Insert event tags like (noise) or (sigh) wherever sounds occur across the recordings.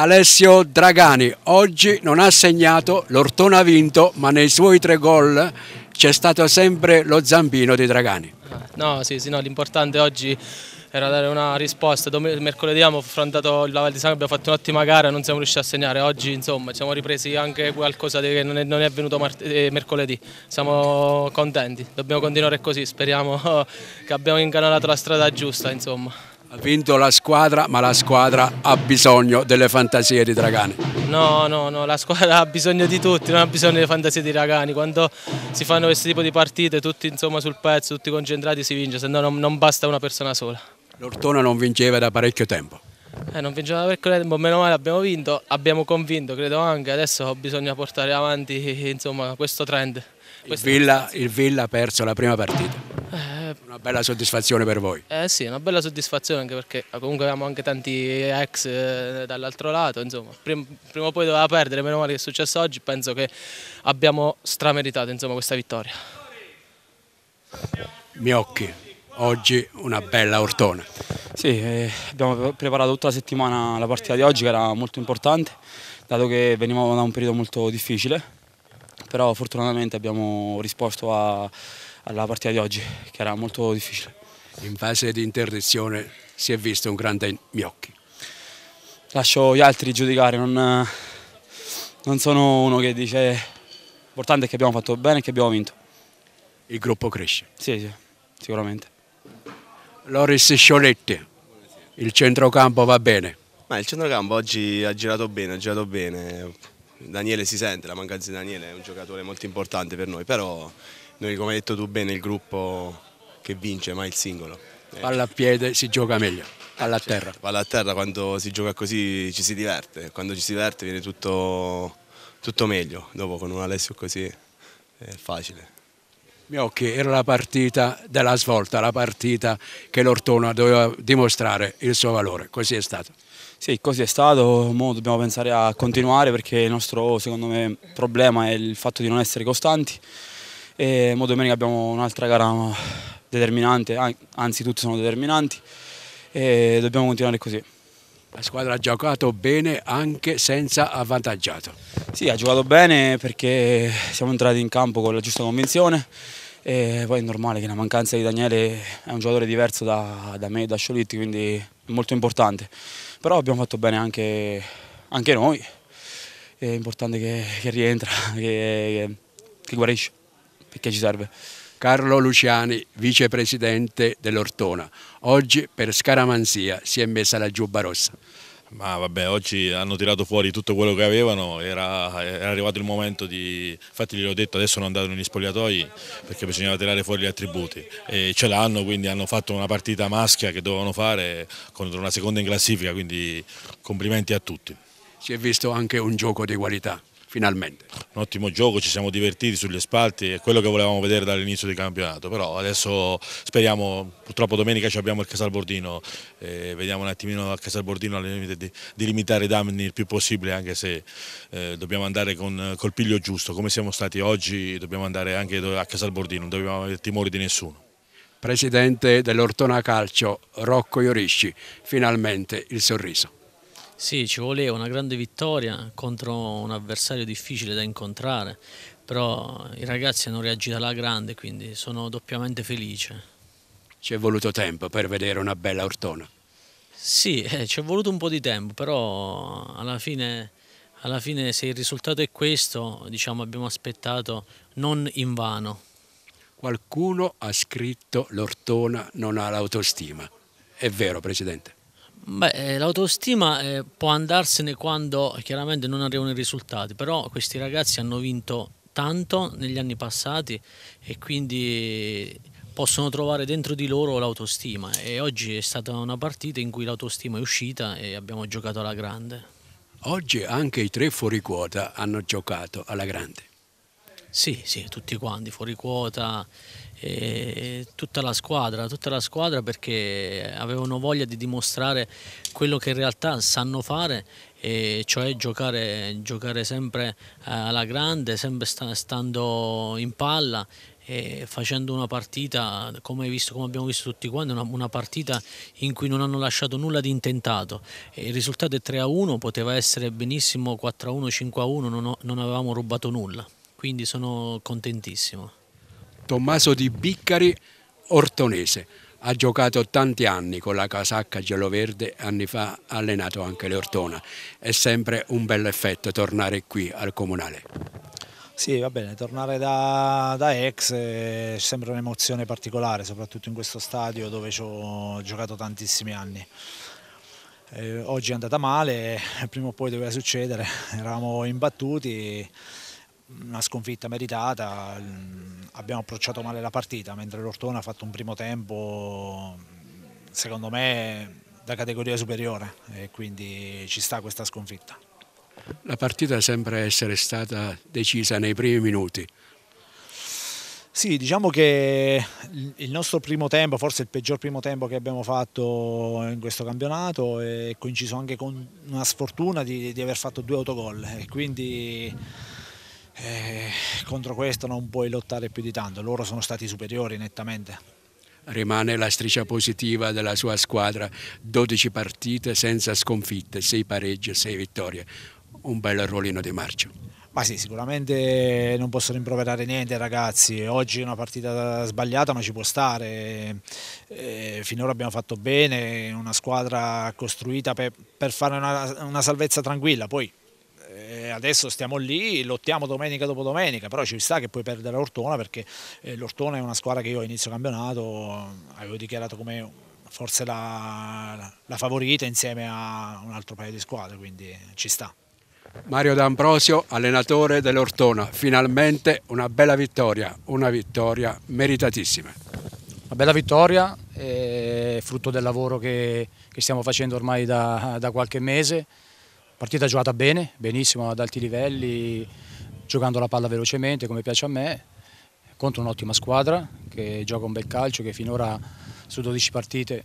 Alessio Dragani oggi non ha segnato, l'Ortona ha vinto, ma nei suoi tre gol c'è stato sempre lo zampino di Dragani. No, sì, sì no, l'importante oggi era dare una risposta. Dom mercoledì abbiamo affrontato il Laval di San, abbiamo fatto un'ottima gara non siamo riusciti a segnare. Oggi insomma ci siamo ripresi anche qualcosa che non è, non è avvenuto eh, mercoledì. Siamo contenti, dobbiamo continuare così, speriamo (laughs) che abbiamo incanalato la strada giusta. Insomma. Ha vinto la squadra, ma la squadra ha bisogno delle fantasie di Dragani. No, no, no, la squadra (laughs) ha bisogno di tutti, non ha bisogno delle fantasie di Dragani. Quando si fanno questo tipo di partite, tutti insomma sul pezzo, tutti concentrati, si vince, se no non, non basta una persona sola. L'Ortona non vinceva da parecchio tempo. Eh, non vinceva da parecchio tempo, meno male abbiamo vinto, abbiamo convinto, credo anche, adesso bisogna portare avanti (laughs) insomma, questo trend. Il Villa, il Villa ha perso la prima partita bella soddisfazione per voi. Eh sì, una bella soddisfazione anche perché ah, comunque avevamo anche tanti ex eh, dall'altro lato, insomma, prima, o poi doveva perdere, meno male che è successo oggi, penso che abbiamo strameritato insomma, questa vittoria. Miocchi, oggi una bella ortona. Sì, eh, abbiamo preparato tutta la settimana la partita di oggi che era molto importante, dato che venivamo da un periodo molto difficile, però fortunatamente abbiamo risposto a alla partita di oggi, che era molto difficile. In fase di interdizione si è visto un grande Miocchi. Lascio gli altri giudicare, non, non sono uno che dice l'importante è che abbiamo fatto bene e che abbiamo vinto. Il gruppo cresce? Sì, sì sicuramente. Loris Scioletti, il centrocampo va bene? Ma il centrocampo oggi ha girato bene, ha girato bene, Daniele si sente, la mancanza di Daniele è un giocatore molto importante per noi, però noi come hai detto tu bene il gruppo che vince mai il singolo. Eh. Palla a piede si gioca meglio, palla a terra. Palla a terra quando si gioca così ci si diverte, quando ci si diverte viene tutto, tutto meglio, dopo con un Alessio così è facile. Miocchi era la partita della svolta, la partita che l'Ortona doveva dimostrare il suo valore, così è stato. Sì, così è stato, ora dobbiamo pensare a continuare perché il nostro, secondo me, problema è il fatto di non essere costanti e mo domenica abbiamo un'altra gara determinante, anzi tutte sono determinanti e dobbiamo continuare così. La squadra ha giocato bene anche senza avvantaggiato. Sì, ha giocato bene perché siamo entrati in campo con la giusta convinzione e poi è normale che la mancanza di Daniele è un giocatore diverso da, da me, da Sciolit, quindi è molto importante. Però abbiamo fatto bene anche, anche noi, è importante che, che rientra, (laughs) che, che guarisce, perché ci serve. Carlo Luciani, vicepresidente dell'Ortona. Oggi per scaramanzia si è messa la giubba rossa. Ma vabbè, oggi hanno tirato fuori tutto quello che avevano, era, era arrivato il momento di... infatti ho detto, adesso non andato negli spogliatoi perché bisognava tirare fuori gli attributi e ce l'hanno, quindi hanno fatto una partita maschia che dovevano fare contro una seconda in classifica, quindi complimenti a tutti. Si è visto anche un gioco di qualità finalmente. Un ottimo gioco, ci siamo divertiti sugli spalti, è quello che volevamo vedere dall'inizio del campionato, però adesso speriamo, purtroppo domenica ci abbiamo il Casalbordino, eh, vediamo un attimino a Casalbordino di, di limitare i danni il più possibile, anche se eh, dobbiamo andare con, col piglio giusto, come siamo stati oggi dobbiamo andare anche a Casalbordino, non dobbiamo avere timori di nessuno presidente dell'Ortona Calcio, Rocco Iorisci, finalmente il sorriso. Sì, ci voleva una grande vittoria contro un avversario difficile da incontrare, però i ragazzi hanno reagito alla grande, quindi sono doppiamente felice. Ci è voluto tempo per vedere una bella Ortona. Sì, eh, ci è voluto un po' di tempo, però alla fine, alla fine se il risultato è questo, diciamo abbiamo aspettato non in vano. Qualcuno ha scritto l'Ortona non ha l'autostima. È vero, Presidente? Beh, eh, l'autostima eh, può andarsene quando chiaramente non arrivano i risultati, però questi ragazzi hanno vinto tanto negli anni passati e quindi possono trovare dentro di loro l'autostima e oggi è stata una partita in cui l'autostima è uscita e abbiamo giocato alla grande. Oggi anche i tre fuori quota hanno giocato alla grande. Sì, sì, tutti quanti, fuori quota, eh, tutta la squadra, tutta la squadra perché avevano voglia di dimostrare quello che in realtà sanno fare, eh, cioè giocare, giocare, sempre eh, alla grande, sempre stando in palla facendo una partita, come, visto, come, abbiamo visto tutti quanti, una, una, partita in cui non hanno lasciato nulla di intentato. il risultato è 3-1, poteva essere benissimo 4-1, 5-1, non, non avevamo rubato nulla quindi sono contentissimo. Tommaso Di Biccari, ortonese, ha giocato tanti anni con la casacca geloverde, anni fa ha allenato anche le Ortona. È sempre un bel effetto tornare qui al comunale. Sì, va bene, tornare da, da ex è sempre un'emozione particolare, soprattutto in questo stadio dove ci ho giocato tantissimi anni. Eh, oggi è andata male, prima o poi doveva succedere, (laughs) eravamo imbattuti una sconfitta meritata, mm, abbiamo approcciato male la partita, mentre l'Ortona ha fatto un primo tempo, secondo me, da categoria superiore e quindi ci sta questa sconfitta. La partita sembra essere stata decisa nei primi minuti. Sì, diciamo che il nostro primo tempo, forse il peggior primo tempo che abbiamo fatto in questo campionato, è coinciso anche con una sfortuna di, di aver fatto due autogol e quindi eh, contro questo non puoi lottare più di tanto, loro sono stati superiori nettamente rimane la striscia positiva della sua squadra, 12 partite senza sconfitte, 6 pareggi, 6 vittorie, un bel rollino di marcio. Ma sì, sicuramente non posso rimproverare niente ragazzi, oggi è una partita sbagliata ma ci può stare, e eh, finora abbiamo fatto bene, una squadra costruita per, per fare una, una salvezza tranquilla, poi eh, adesso stiamo lì, lottiamo domenica dopo domenica, però ci sta che puoi perdere l'Ortona perché eh, l'Ortona è una squadra che io a inizio campionato eh, avevo dichiarato come forse la, la favorita insieme a un altro paio di squadre, quindi ci sta. Mario D'Ambrosio, allenatore dell'Ortona, finalmente una bella vittoria, una vittoria meritatissima. Una bella vittoria, eh, frutto del lavoro che, che stiamo facendo ormai da, da qualche mese, Partita giocata bene, benissimo, ad alti livelli, giocando la palla velocemente come piace a me, contro un'ottima squadra che gioca un bel calcio, che finora su 12 partite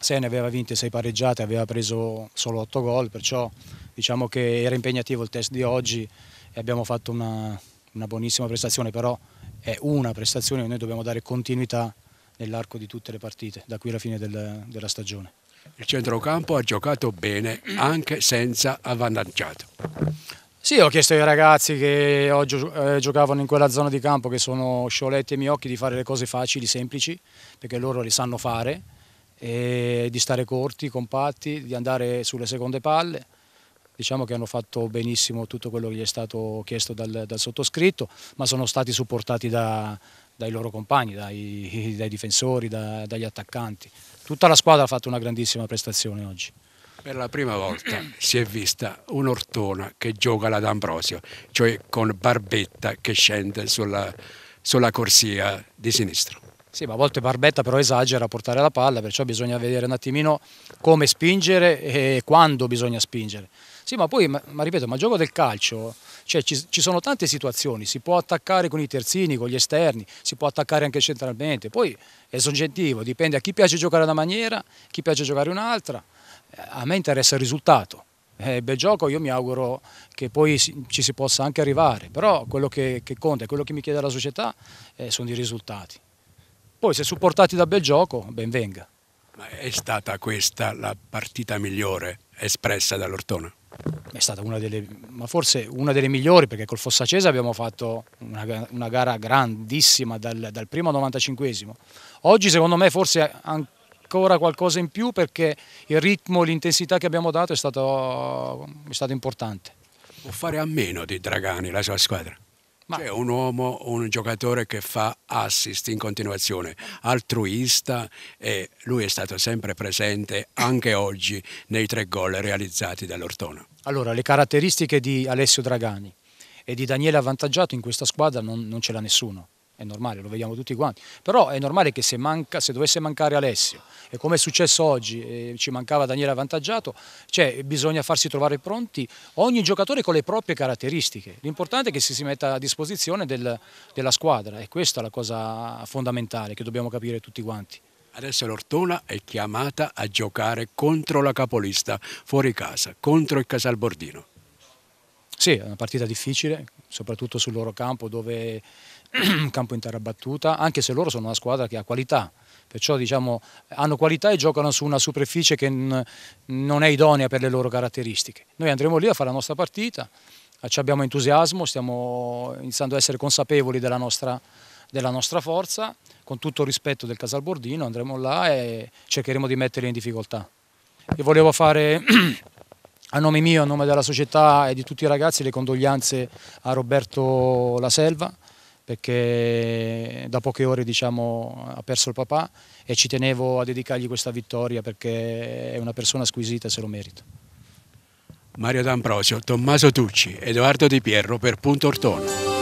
6 (clears throat) ne aveva vinte, 6 pareggiate, aveva preso solo 8 gol, perciò diciamo che era impegnativo il test di oggi e abbiamo fatto una, una buonissima prestazione, però è una prestazione che noi dobbiamo dare continuità nell'arco di tutte le partite, da qui alla fine del, della stagione il centrocampo ha giocato bene anche senza avvantaggiato. Sì, ho chiesto ai ragazzi che oggi eh, giocavano in quella zona di campo che sono Scioletti e Miocchi di fare le cose facili, semplici, perché loro le sanno fare, di stare corti, compatti, di andare sulle seconde palle diciamo che hanno fatto benissimo tutto quello che gli è stato chiesto dal, dal sottoscritto, ma sono stati supportati da, dai loro compagni, dai, (laughs) dai difensori, da, dagli attaccanti. Tutta la squadra ha fatto una grandissima prestazione oggi. Per la prima volta (clears throat) si è vista un'ortona che gioca la D'Ambrosio, cioè con Barbetta che scende sulla, sulla corsia di sinistra. Sì, ma a volte Barbetta però esagera a portare la palla, perciò bisogna vedere un attimino come spingere e quando bisogna spingere. Sì, ma poi, ma, ripeto, ma il gioco del calcio, cioè ci, ci, sono tante situazioni, si può attaccare con i terzini, con gli esterni, si può attaccare anche centralmente, poi è soggettivo, dipende a chi piace giocare una maniera, a chi piace giocare un'altra, eh, a me interessa il risultato. È eh, bel gioco, io mi auguro che poi ci si possa anche arrivare, però quello che, che conta quello che mi chiede la società eh, sono i risultati. Poi se supportati da bel gioco, ben venga. Ma è stata questa la partita migliore espressa dall'Ortona? è stata una delle, ma forse una delle migliori perché col Fossa Fossacese abbiamo fatto una, una gara grandissima dal, dal primo al 95 Oggi secondo me forse ancora qualcosa in più perché il ritmo, l'intensità che abbiamo dato è stato, è stato importante. Può fare a meno di Dragani la sua squadra? Ma... Cioè un uomo, un giocatore che fa assist in continuazione, altruista e lui è stato sempre presente anche oggi nei tre gol realizzati dall'Ortona. Allora, le caratteristiche di Alessio Dragani e di Daniele Avvantaggiato in questa squadra non, non ce l'ha nessuno. È normale, lo vediamo tutti quanti. Però è normale che se, manca, se dovesse mancare Alessio, e come è successo oggi, eh, ci mancava Daniele Avvantaggiato, cioè bisogna farsi trovare pronti ogni giocatore con le proprie caratteristiche. L'importante è che si, si metta a disposizione del, della squadra e questa è la cosa fondamentale che dobbiamo capire tutti quanti. Adesso l'Ortona è chiamata a giocare contro la capolista fuori casa, contro il Casalbordino. Sì, è una partita difficile, soprattutto sul loro campo, dove (clears throat) campo in terra battuta, anche se loro sono una squadra che ha qualità, perciò diciamo, hanno qualità e giocano su una superficie che non è idonea per le loro caratteristiche. Noi andremo lì a fare la nostra partita, ci abbiamo entusiasmo, stiamo iniziando a essere consapevoli della nostra della nostra forza, con tutto il rispetto del Casal Bordino andremo là e cercheremo di metterli in difficoltà. E volevo fare (clears throat) a nome mio, a nome della società e di tutti i ragazzi le condoglianze a Roberto La Selva perché da poche ore diciamo, ha perso il papà e ci tenevo a dedicargli questa vittoria perché è una persona squisita e se lo merita. Mario D'Ambrosio, Tommaso Tucci, Edoardo Di Pierro per Punto Ortono.